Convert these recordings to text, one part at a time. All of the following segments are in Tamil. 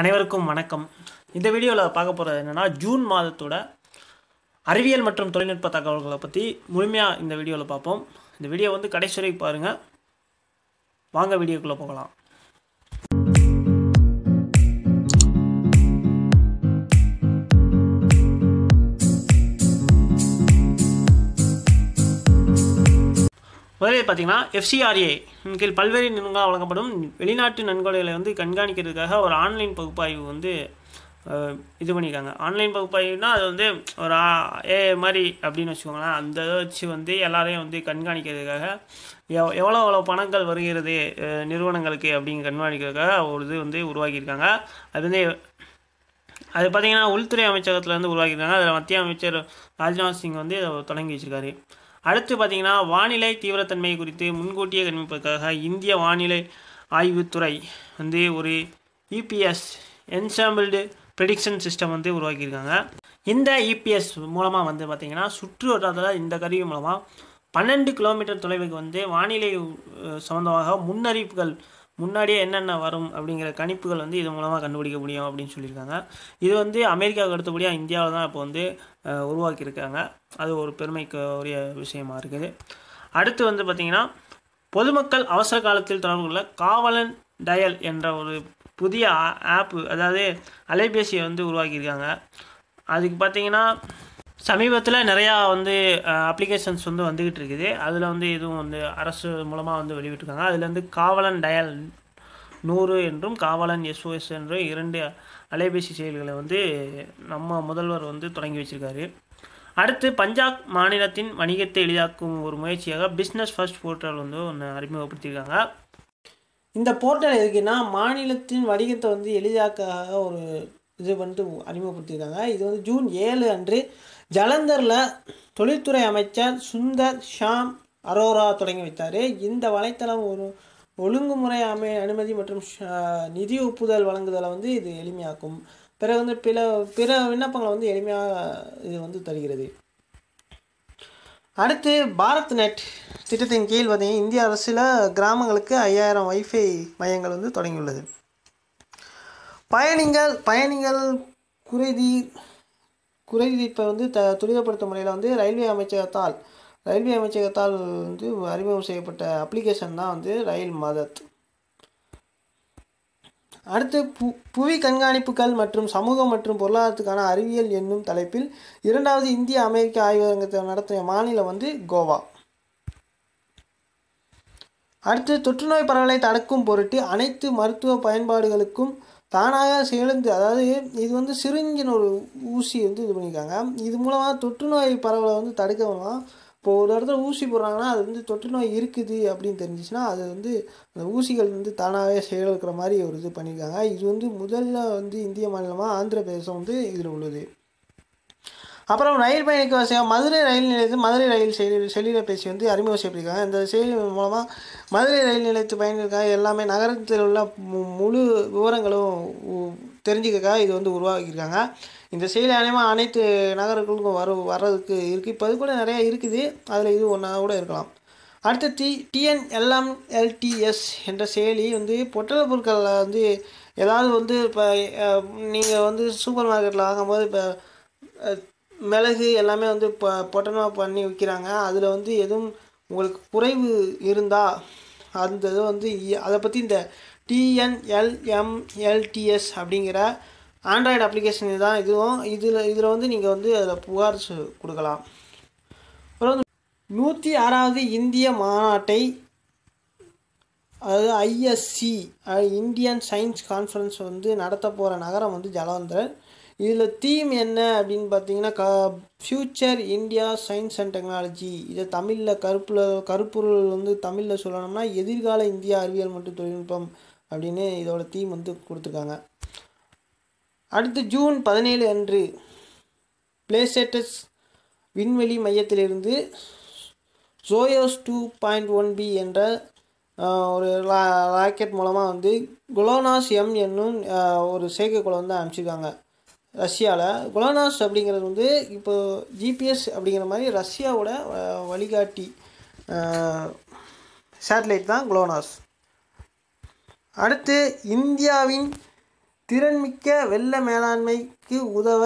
அனைவருக்கும் வணக்கம் இந்த வீடியோவில் பார்க்க போகிறது என்னென்னா ஜூன் மாதத்தோட அறிவியல் மற்றும் தொழில்நுட்ப தகவல்களை பற்றி முழுமையாக இந்த வீடியோவில் பார்ப்போம் இந்த வீடியோ வந்து கடைசி வரைக்கும் பாருங்கள் வாங்க வீடியோக்குள்ளே போகலாம் முதலில் பார்த்தீங்கன்னா எஃப்சிஆர்ஏ கீழ் பல்வேறு நிறுவனங்களால் வழங்கப்படும் வெளிநாட்டு நன்கொடைகளை வந்து கண்காணிக்கிறதுக்காக ஒரு ஆன்லைன் பகுப்பாய்வு வந்து இது பண்ணிக்காங்க ஆன்லைன் பகுப்பாய்வுனா அது வந்து ஒரு ஏ மாதிரி அப்படின்னு வச்சுக்கோங்களேன் அந்த இதை வச்சு வந்து எல்லாரையும் வந்து கண்காணிக்கிறதுக்காக எவ் எவ்வளோ எவ்வளோ பணங்கள் வருகிறது நிறுவனங்களுக்கு அப்படின்னு கண்காணிக்கிறதுக்காக ஒரு இது வந்து உருவாக்கியிருக்காங்க அது வந்து அது பார்த்திங்கன்னா உள்துறை அமைச்சகத்தில் வந்து உருவாக்கியிருக்காங்க அதில் மத்திய அமைச்சர் ராஜ்நாத் சிங் வந்து தொடங்கி வச்சுருக்காரு அடுத்து பார்த்திங்கன்னா வானிலை தீவிரத்தன்மை குறித்து முன்கூட்டியே கண்பிப்பதற்காக இந்திய வானிலை ஆய்வுத்துறை வந்து ஒரு இபிஎஸ் என்சாம்பிள்டு ப்ரெடிக்ஷன் சிஸ்டம் வந்து உருவாக்கியிருக்காங்க இந்த இபிஎஸ் e மூலமாக வந்து பார்த்திங்கன்னா சுற்று வட்டாரத்தில் இந்த கருவி மூலமாக பன்னெண்டு கிலோமீட்டர் தொலைவுக்கு வந்து வானிலை சம்மந்தமாக முன்னறிவிப்புகள் முன்னாடியே என்னென்ன வரும் அப்படிங்கிற கணிப்புகள் வந்து இது மூலமாக கண்டுபிடிக்க முடியும் அப்படின்னு சொல்லியிருக்காங்க இது வந்து அமெரிக்காவுக்கு அடுத்தபடியாக இந்தியாவில் தான் இப்போ வந்து உருவாக்கியிருக்காங்க அது ஒரு பெருமைக்கு உரிய விஷயமா இருக்குது அடுத்து வந்து பார்த்திங்கன்னா பொதுமக்கள் அவசர காலத்தில் தொடர்பு கொள்ள காவலன் டயல் என்ற ஒரு புதிய ஆப்பு அதாவது அலைபேசியை வந்து உருவாக்கியிருக்காங்க அதுக்கு பார்த்திங்கன்னா சமீபத்தில் நிறையா வந்து அப்ளிகேஷன்ஸ் வந்து வந்துக்கிட்டு இருக்குது அதில் வந்து இதுவும் வந்து அரசு மூலமாக வந்து வெளியிட்டிருக்காங்க அதில் வந்து காவலன் டயல் நூறு என்றும் காவலன் எஸ்ஓஎஸ் என்றும் இரண்டு அலைபேசி செயல்களை வந்து நம்ம முதல்வர் வந்து தொடங்கி வச்சுருக்காரு அடுத்து பஞ்சாப் மாநிலத்தின் வணிகத்தை எளிதாக்கும் ஒரு முயற்சியாக பிஸ்னஸ் ஃபர்ஸ்ட் போர்ட்டல் வந்து ஒன்று அறிமுகப்படுத்தியிருக்காங்க இந்த போர்ட்டல் எதுக்குன்னா மாநிலத்தின் வணிகத்தை வந்து எளிதாக்க ஒரு இது வந்துட்டு அறிமுகப்படுத்தியிருக்காங்க இது வந்து ஜூன் ஏழு அன்று ஜலந்தரில் தொழில்துறை அமைச்சர் சுந்தர் ஷாம் அரோரா தொடங்கி வைத்தார் இந்த வலைத்தளம் ஒரு ஒழுங்குமுறை அமை அனுமதி மற்றும் நிதி ஒப்புதல் வழங்குதலை வந்து இது எளிமையாக்கும் பிறகு வந்து பிற பிற விண்ணப்பங்களை வந்து எளிமையாக இது வந்து தருகிறது அடுத்து பாரத் நெட் திட்டத்தின் கீழ் பார்த்தீங்கன்னா இந்திய அரசில் கிராமங்களுக்கு ஐயாயிரம் வைஃபை மையங்கள் வந்து தொடங்கியுள்ளது பயணிகள் பயணிகள் குறைதி குறைதீர்ப்பை வந்து த துரிதப்படுத்தும் முறையில் வந்து ரயில்வே அமைச்சகத்தால் ரயில்வே அமைச்சகத்தால் வந்து அறிமுகம் செய்யப்பட்ட அப்ளிகேஷன் தான் வந்து ரயில் மதத் அடுத்து பு புவி கண்காணிப்புகள் மற்றும் சமூகம் மற்றும் பொருளாதாரத்துக்கான அறிவியல் என்னும் தலைப்பில் இரண்டாவது இந்திய அமெரிக்க ஆய்வகத்தை நடத்திய மாநிலம் வந்து கோவா அடுத்து தொற்றுநோய் பரவலை தடுக்கும் பொருட்டு அனைத்து மருத்துவ பயன்பாடுகளுக்கும் தானாக செழுந்து அதாவது இது வந்து சிரிஞ்சின் ஒரு ஊசி வந்து இது பண்ணியிருக்காங்க இது மூலமாக தொற்று நோய் பரவலை வந்து தடுக்க வேணும் இப்போது ஒரு இடத்துல ஊசி போடுறாங்கன்னா அது வந்து தொற்று நோய் இருக்குது அப்படின்னு தெரிஞ்சிச்சுன்னா அது வந்து அந்த ஊசிகள் வந்து தானாகவே செயலிருக்கிற மாதிரி ஒரு இது பண்ணியிருக்காங்க இது வந்து முதல்ல வந்து இந்திய மாநிலமாக ஆந்திர பிரதேசம் வந்து இதில் உள்ளது அப்புறம் ரயில் பயணிக்க வசதியாக மதுரை ரயில் நிலையத்தில் மதுரை ரயில் செயலி செயலியில் பேசி வந்து அறிமுகம் செய்திருக்காங்க இந்த செயலி மூலமாக மதுரை ரயில் நிலையத்து பயணிகளுக்காக எல்லாமே நகரத்தில் உள்ள முழு விவரங்களும் தெரிஞ்சுக்கிறதுக்காக இது வந்து உருவாக்கியிருக்காங்க இந்த செயலி அனைமா அனைத்து நகரங்களுக்கும் வர வர்றதுக்கு இருக்குது இப்போ அது கூட நிறையா இருக்குது அதில் இது ஒன்றா கூட இருக்கலாம் அடுத்து டி டிஎன்எல்எம் எல்டிஎஸ் என்ற செயலி வந்து பொட்டல பொருட்களில் வந்து ஏதாவது வந்து இப்போ நீங்கள் வந்து சூப்பர் மார்க்கெட்டில் வாங்கும்போது இப்போ மிளகு எல்லாமே வந்து இப்போ பொட்டனமாக பண்ணி விற்கிறாங்க அதில் வந்து எதுவும் உங்களுக்கு குறைவு இருந்தால் அந்த இது வந்து அதை பற்றி இந்த டிஎன்எல்எம்எல்டிஎஸ் அப்படிங்கிற ஆண்ட்ராய்டு அப்ளிகேஷன் தான் இதுவும் இதில் இதில் வந்து நீங்கள் வந்து அதில் புகார் கொடுக்கலாம் அப்புறம் வந்து நூற்றி ஆறாவது இந்திய மாநாட்டை அதாவது ஐஎஸ்சி இந்தியன் சயின்ஸ் கான்ஃபரன்ஸ் வந்து நடத்த போகிற நகரம் வந்து ஜலந்தரன் இதில் தீம் என்ன அப்படின்னு பார்த்தீங்கன்னா க future India science and technology இதை தமிழில் கருப்பில் கருப்பொருள் வந்து தமிழில் சொல்லணும்னா எதிர்கால இந்தியா அறிவியல் மற்றும் தொழில்நுட்பம் அப்படின்னு இதோட தீம் வந்து கொடுத்துருக்காங்க அடுத்து ஜூன் பதினேழு அன்று பிளேசேட்டஸ் விண்வெளி மையத்திலிருந்து Soyuz two point one B என்ற ஒரு ராக்கெட் மூலமாக வந்து குலோனாஸ் எம் என்னும் ஒரு செயற்கைக்குளம் வந்து அனுப்பிச்சிருக்காங்க ரஷ்யாவில் குலானாஸ் அப்படிங்கிறது வந்து இப்போ ஜிபிஎஸ் அப்படிங்கிற மாதிரி ரஷ்யாவோட வழிகாட்டி சேட்டலைட் தான் குலோனாஸ் அடுத்து இந்தியாவின் திறன்மிக்க வெள்ள மேலாண்மைக்கு உதவ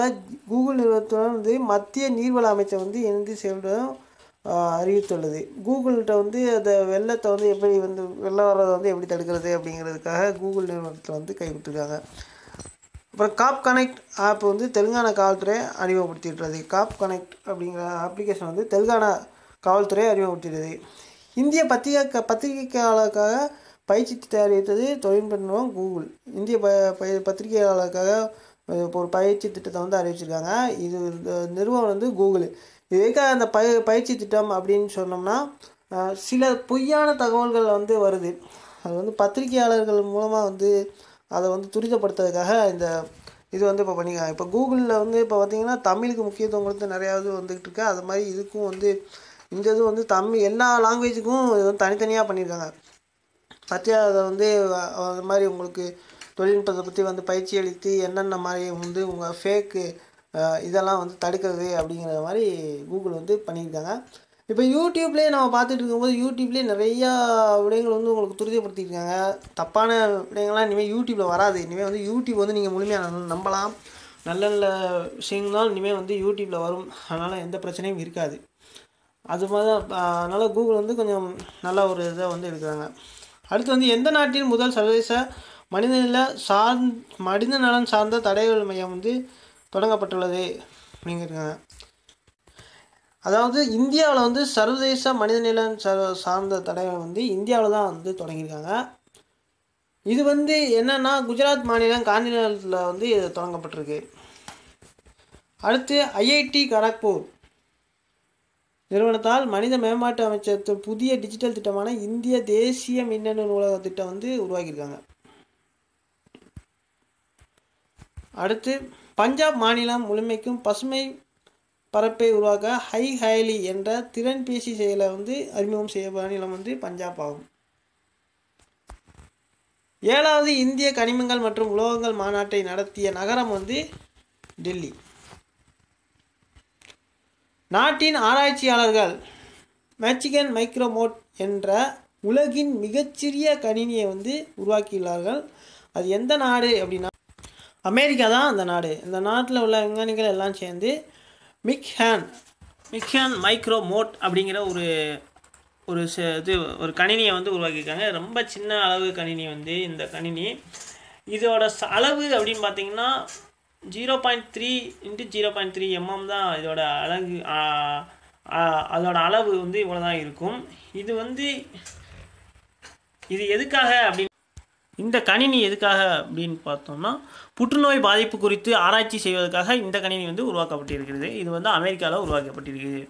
கூகுள் நிறுவனத்துடன் வந்து மத்திய நீர்வள அமைச்சர் வந்து இணைந்து செயல்படும் அறிவித்துள்ளது கூகுள்கிட்ட வந்து அந்த வெள்ளத்தை வந்து எப்படி வந்து வெள்ளம் வர்றதை வந்து எப்படி தடுக்கிறது அப்படிங்கிறதுக்காக கூகுள் நிறுவனத்தில் வந்து கைவிட்டுருக்காங்க அப்புறம் காப் கனெக்ட் ஆப் வந்து தெலுங்கானா காவல்துறை அறிமுகப்படுத்திடுறது காப் கனெக்ட் அப்படிங்கிற அப்ளிகேஷன் வந்து தெலுங்கானா காவல்துறை அறிமுகப்படுத்திடுறது இந்திய பத்திரிகை பத்திரிகையாளருக்காக பயிற்சி தயாரித்தது தொழில்நுட்ப நிறுவனம் கூகுள் இந்திய ப பத்திரிகையாளருக்காக ஒரு பயிற்சி திட்டத்தை வந்து அறிவிச்சிருக்காங்க இது நிறுவனம் வந்து கூகுள் இதுக்காக அந்த பய பயிற்சி திட்டம் அப்படின்னு சொன்னோம்னா சில பொய்யான தகவல்கள் வந்து வருது அது வந்து பத்திரிகையாளர்கள் மூலமாக வந்து அதை வந்து துரிதப்படுத்துறதுக்காக இந்த இது வந்து இப்போ பண்ணிக்கலாம் இப்போ கூகுளில் வந்து இப்போ பார்த்தீங்கன்னா தமிழுக்கு முக்கியத்துவம் கொடுத்து நிறையா இது வந்துக்கிட்டு இருக்கு அது மாதிரி இதுக்கும் வந்து இந்த இது வந்து தமிழ் எல்லா லாங்குவேஜுக்கும் இது வந்து தனித்தனியாக பண்ணியிருக்காங்க பத்தியா அதை வந்து அது மாதிரி உங்களுக்கு தொழில்நுட்பத்தை பற்றி வந்து பயிற்சி அளித்து என்னென்ன மாதிரி வந்து உங்கள் ஃபேக்கு இதெல்லாம் வந்து தடுக்கிறது அப்படிங்கிற மாதிரி கூகுள் வந்து பண்ணியிருக்காங்க இப்போ யூடியூப்லேயே நம்ம பார்த்துட்டு இருக்கும்போது யூடியூப்லேயே நிறையா விடயங்கள் வந்து உங்களுக்கு துரிதப்படுத்திருக்காங்க தப்பான விடயங்கள்லாம் இனிமேல் யூடியூப்பில் வராது இனிமேல் வந்து யூடியூப் வந்து நீங்கள் முழுமையாக நம்பலாம் நல்ல நல்ல விஷயங்கள்னாலும் இனிமேல் வந்து யூடியூப்பில் வரும் அதனால் எந்த பிரச்சனையும் இருக்காது அது மாதிரி தான் அதனால் கூகுள் வந்து கொஞ்சம் நல்ல ஒரு இதை வந்து எடுக்கிறாங்க அடுத்து வந்து எந்த நாட்டின் முதல் சர்வதேச மனிதனில சார்ந் மனித நலன் சார்ந்த தடைகள் மையம் வந்து தொடங்கப்பட்டுள்ளது அப்படிங்கிறாங்க அதாவது இந்தியாவில் வந்து சர்வதேச மனிதநலம் சார்ந்த தடவை வந்து இந்தியாவில் தான் வந்து தொடங்கியிருக்காங்க இது வந்து என்னென்னா குஜராத் மாநிலம் காந்திநகரத்தில் வந்து இது தொடங்கப்பட்டிருக்கு அடுத்து ஐஐடி கரக்பூர் நிறுவனத்தால் மனித மேம்பாட்டு அமைச்சகத்தின் புதிய டிஜிட்டல் திட்டமான இந்திய தேசிய மின்னணு நூலக திட்டம் வந்து உருவாக்கியிருக்காங்க அடுத்து பஞ்சாப் மாநிலம் முழுமைக்கும் பசுமை பரப்பை உருவாக்க ஹை ஹைலி என்ற திறன் பேசி செயலை வந்து அறிமுகம் செய்ய மாநிலம் வந்து பஞ்சாப் ஆகும் ஏழாவது இந்திய கனிமங்கள் மற்றும் உலோகங்கள் மாநாட்டை நடத்திய நகரம் வந்து டெல்லி நாட்டின் ஆராய்ச்சியாளர்கள் மேச்சிகன் மைக்ரோமோட் என்ற உலகின் மிகச்சிறிய கணினியை வந்து உருவாக்கியுள்ளார்கள் அது எந்த நாடு அப்படின்னா அமெரிக்கா தான் அந்த நாடு இந்த நாட்டில் உள்ள விஞ்ஞானிகள் எல்லாம் சேர்ந்து மிக்ஹேன் மிக்ஹேன் மைக்ரோ மோட் அப்படிங்கிற ஒரு ஒரு இது ஒரு கணினியை வந்து உருவாக்கியிருக்காங்க ரொம்ப சின்ன அளவு கணினி வந்து இந்த கணினி இதோட அளவு அப்படின்னு பார்த்தீங்கன்னா zero point three into zero point three mm தான் இதோட அழகு அதோட அளவு வந்து இவ்வளோ தான் இருக்கும் இது வந்து இது எதுக்காக அப்படின் இந்த கணினி எதுக்காக அப்படின்னு பார்த்தோம்னா புற்றுநோய் பாதிப்பு குறித்து ஆராய்ச்சி செய்வதற்காக இந்த கணினி வந்து உருவாக்கப்பட்டிருக்கிறது இது வந்து அமெரிக்காவில் உருவாக்கப்பட்டிருக்கிறது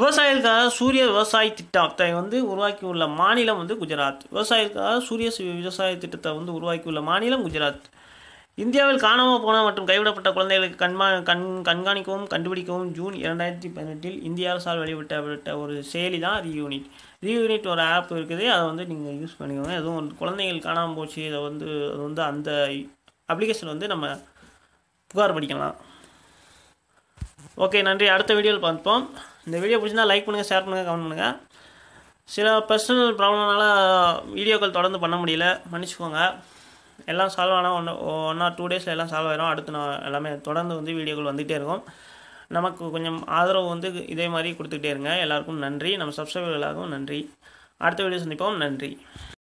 விவசாயிகளுக்காக சூரிய விவசாய திட்டத்தை வந்து உருவாக்கியுள்ள மாநிலம் வந்து குஜராத் விவசாயிகளுக்காக சூரிய விவசாய திட்டத்தை வந்து உருவாக்கியுள்ள மாநிலம் குஜராத் இந்தியாவில் காணாமல் போன மற்றும் கைவிடப்பட்ட குழந்தைகளுக்கு கண்மா கண் கண்காணிக்கவும் கண்டுபிடிக்கவும் ஜூன் இரண்டாயிரத்தி பதினெட்டில் இந்தியா அரசால் வெளியிட்ட ஒரு செயலி தான் ரீயூனிட் ரீயூனிட் ஒரு ஆப் இருக்குது அதை வந்து நீங்கள் யூஸ் பண்ணிக்கோங்க எதுவும் குழந்தைகள் காணாமல் போச்சு இதை வந்து அது வந்து அந்த அப்ளிகேஷன் வந்து நம்ம புகார் படிக்கலாம் ஓகே நன்றி அடுத்த வீடியோவில் பார்ப்போம் இந்த வீடியோ பிடிச்சிருந்தால் லைக் பண்ணுங்கள் ஷேர் பண்ணுங்கள் கமெண்ட் பண்ணுங்கள் சில பர்சனல் ப்ராப்ளம்னால வீடியோக்கள் தொடர்ந்து பண்ண முடியல மன்னிச்சுக்கோங்க எல்லாம் சால்வ் ஆனால் ஒன்று ஒன் ஆர் டூ டேஸில் எல்லாம் சால்வ் ஆயிரும் அடுத்து நான் எல்லாமே தொடர்ந்து வந்து வீடியோக்கள் வந்துகிட்டே இருக்கும் நமக்கு கொஞ்சம் ஆதரவு வந்து இதே மாதிரி கொடுத்துக்கிட்டே இருங்க எல்லாருக்கும் நன்றி நம்ம சப்ஸ்கிரைபர்களாகவும் நன்றி அடுத்த வீடியோ சந்திப்போம் நன்றி